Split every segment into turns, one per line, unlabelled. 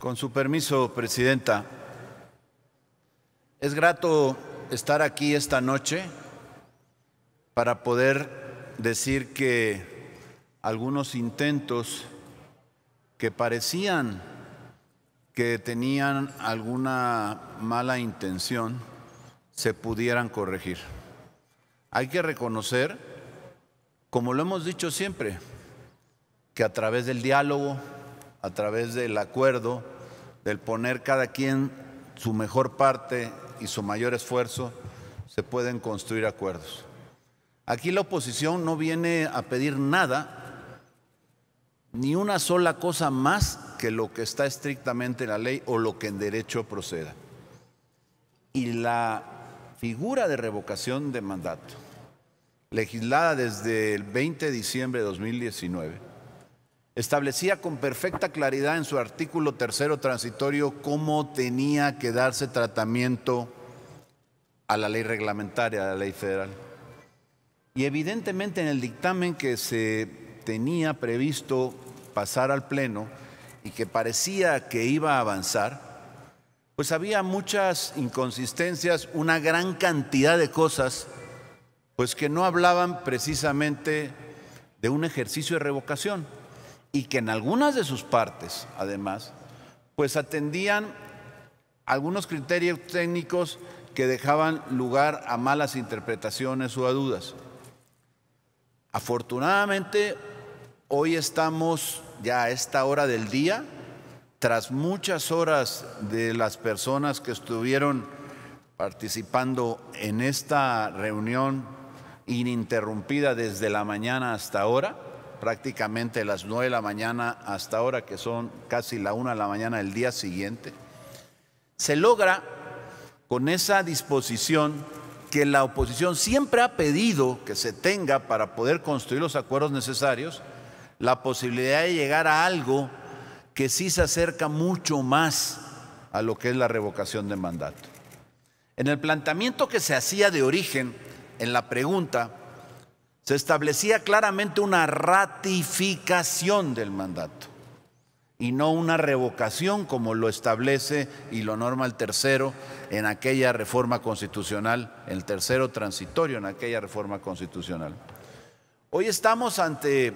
Con su permiso, Presidenta, es grato estar aquí esta noche para poder decir que algunos intentos que parecían que tenían alguna mala intención se pudieran corregir. Hay que reconocer, como lo hemos dicho siempre, que a través del diálogo, a través del acuerdo, del poner cada quien su mejor parte y su mayor esfuerzo, se pueden construir acuerdos. Aquí la oposición no viene a pedir nada, ni una sola cosa más que lo que está estrictamente en la ley o lo que en derecho proceda. Y la figura de revocación de mandato, legislada desde el 20 de diciembre de 2019, establecía con perfecta claridad en su artículo tercero transitorio cómo tenía que darse tratamiento a la ley reglamentaria, a la ley federal. Y evidentemente en el dictamen que se tenía previsto pasar al Pleno y que parecía que iba a avanzar, pues había muchas inconsistencias, una gran cantidad de cosas, pues que no hablaban precisamente de un ejercicio de revocación y que en algunas de sus partes, además, pues atendían algunos criterios técnicos que dejaban lugar a malas interpretaciones o a dudas. Afortunadamente, hoy estamos ya a esta hora del día, tras muchas horas de las personas que estuvieron participando en esta reunión ininterrumpida desde la mañana hasta ahora, prácticamente las 9 de la mañana hasta ahora, que son casi la 1 de la mañana del día siguiente, se logra con esa disposición que la oposición siempre ha pedido que se tenga para poder construir los acuerdos necesarios, la posibilidad de llegar a algo que sí se acerca mucho más a lo que es la revocación de mandato. En el planteamiento que se hacía de origen, en la pregunta, se establecía claramente una ratificación del mandato y no una revocación como lo establece y lo norma el tercero en aquella reforma constitucional, el tercero transitorio en aquella reforma constitucional. Hoy estamos ante,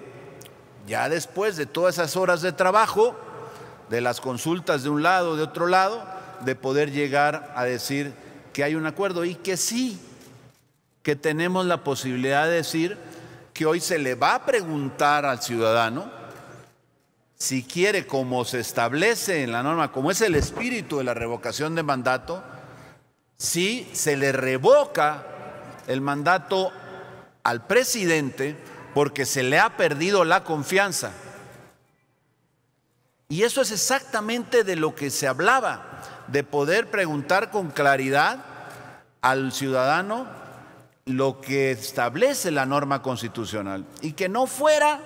ya después de todas esas horas de trabajo, de las consultas de un lado, de otro lado, de poder llegar a decir que hay un acuerdo y que sí que tenemos la posibilidad de decir que hoy se le va a preguntar al ciudadano si quiere, como se establece en la norma, como es el espíritu de la revocación de mandato, si se le revoca el mandato al presidente porque se le ha perdido la confianza. Y eso es exactamente de lo que se hablaba, de poder preguntar con claridad al ciudadano lo que establece la norma constitucional y que no fuera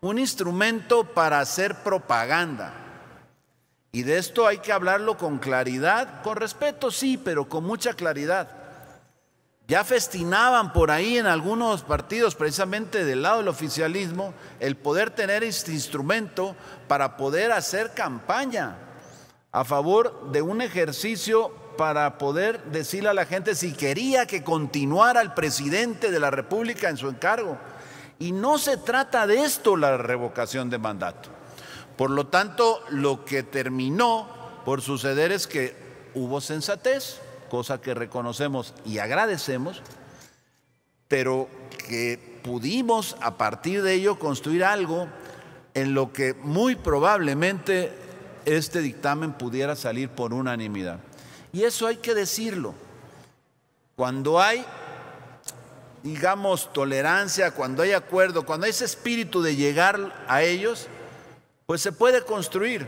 un instrumento para hacer propaganda. Y de esto hay que hablarlo con claridad, con respeto sí, pero con mucha claridad. Ya festinaban por ahí en algunos partidos, precisamente del lado del oficialismo, el poder tener este instrumento para poder hacer campaña a favor de un ejercicio para poder decirle a la gente si quería que continuara el presidente de la República en su encargo. Y no se trata de esto la revocación de mandato. Por lo tanto, lo que terminó por suceder es que hubo sensatez, cosa que reconocemos y agradecemos, pero que pudimos a partir de ello construir algo en lo que muy probablemente este dictamen pudiera salir por unanimidad. Y eso hay que decirlo. Cuando hay, digamos, tolerancia, cuando hay acuerdo, cuando hay ese espíritu de llegar a ellos, pues se puede construir.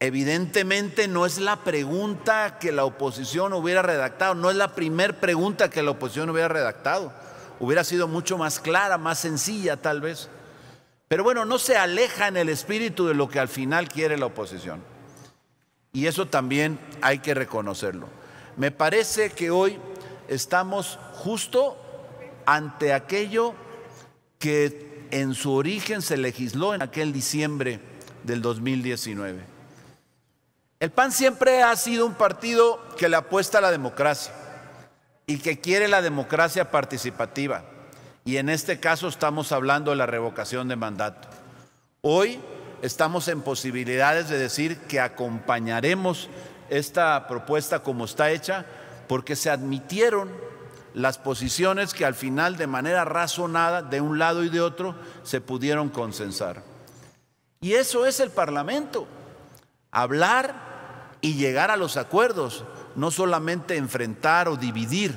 Evidentemente no es la pregunta que la oposición hubiera redactado, no es la primer pregunta que la oposición hubiera redactado. Hubiera sido mucho más clara, más sencilla tal vez. Pero bueno, no se aleja en el espíritu de lo que al final quiere la oposición. Y eso también hay que reconocerlo. Me parece que hoy estamos justo ante aquello que en su origen se legisló en aquel diciembre del 2019. El PAN siempre ha sido un partido que le apuesta a la democracia y que quiere la democracia participativa. Y en este caso estamos hablando de la revocación de mandato. Hoy estamos en posibilidades de decir que acompañaremos esta propuesta como está hecha, porque se admitieron las posiciones que al final de manera razonada de un lado y de otro se pudieron consensar. Y eso es el Parlamento, hablar y llegar a los acuerdos, no solamente enfrentar o dividir.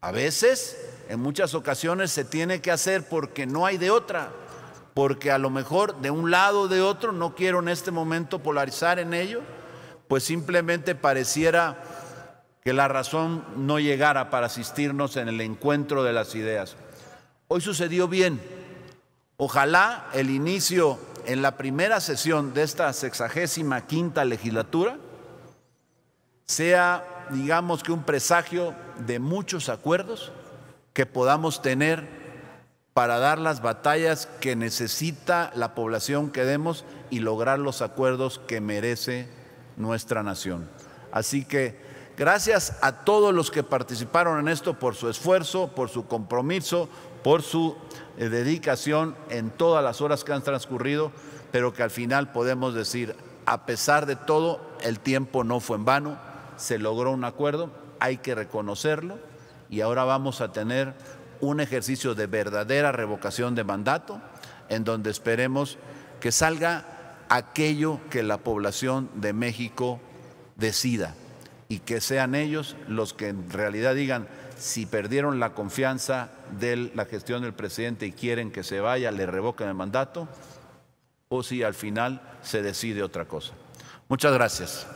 A veces, en muchas ocasiones, se tiene que hacer porque no hay de otra porque a lo mejor de un lado o de otro, no quiero en este momento polarizar en ello, pues simplemente pareciera que la razón no llegara para asistirnos en el encuentro de las ideas. Hoy sucedió bien. Ojalá el inicio en la primera sesión de esta sexagésima quinta legislatura sea, digamos que un presagio de muchos acuerdos que podamos tener para dar las batallas que necesita la población que demos y lograr los acuerdos que merece nuestra nación. Así que gracias a todos los que participaron en esto por su esfuerzo, por su compromiso, por su eh, dedicación en todas las horas que han transcurrido, pero que al final podemos decir, a pesar de todo, el tiempo no fue en vano, se logró un acuerdo, hay que reconocerlo y ahora vamos a tener un ejercicio de verdadera revocación de mandato, en donde esperemos que salga aquello que la población de México decida y que sean ellos los que en realidad digan si perdieron la confianza de la gestión del presidente y quieren que se vaya, le revocan el mandato, o si al final se decide otra cosa. Muchas gracias.